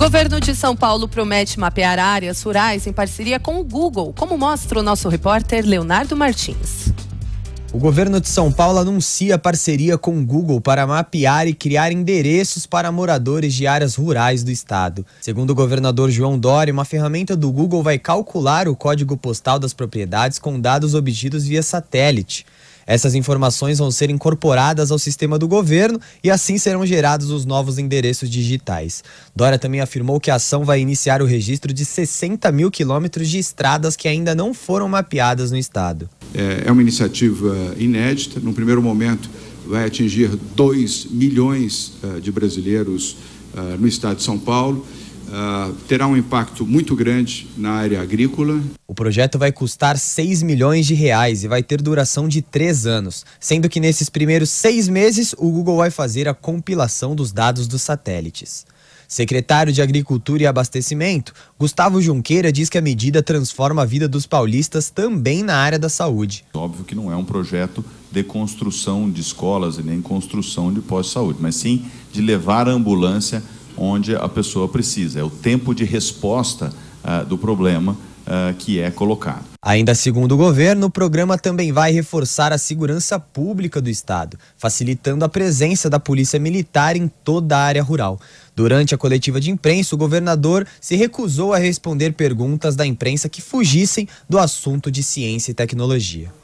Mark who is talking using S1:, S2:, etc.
S1: Governo de São Paulo promete mapear áreas rurais em parceria com o Google, como mostra o nosso repórter Leonardo Martins.
S2: O governo de São Paulo anuncia parceria com o Google para mapear e criar endereços para moradores de áreas rurais do estado. Segundo o governador João Dória, uma ferramenta do Google vai calcular o código postal das propriedades com dados obtidos via satélite. Essas informações vão ser incorporadas ao sistema do governo e assim serão gerados os novos endereços digitais. Dória também afirmou que a ação vai iniciar o registro de 60 mil quilômetros de estradas que ainda não foram mapeadas no estado.
S3: É, é uma iniciativa inédita. No primeiro momento, vai atingir 2 milhões eh, de brasileiros eh, no estado de São Paulo.
S2: Ah, terá um impacto muito grande na área agrícola. O projeto vai custar 6 milhões de reais e vai ter duração de 3 anos, sendo que nesses primeiros seis meses o Google vai fazer a compilação dos dados dos satélites. Secretário de Agricultura e Abastecimento, Gustavo Junqueira diz que a medida transforma a vida dos paulistas também na área da saúde.
S4: Óbvio que não é um projeto de construção de escolas e nem construção de pós-saúde, mas sim de levar a ambulância onde a pessoa
S2: precisa. É o tempo de resposta uh, do problema uh, que é colocado. Ainda segundo o governo, o programa também vai reforçar a segurança pública do Estado, facilitando a presença da polícia militar em toda a área rural. Durante a coletiva de imprensa, o governador se recusou a responder perguntas da imprensa que fugissem do assunto de ciência e tecnologia.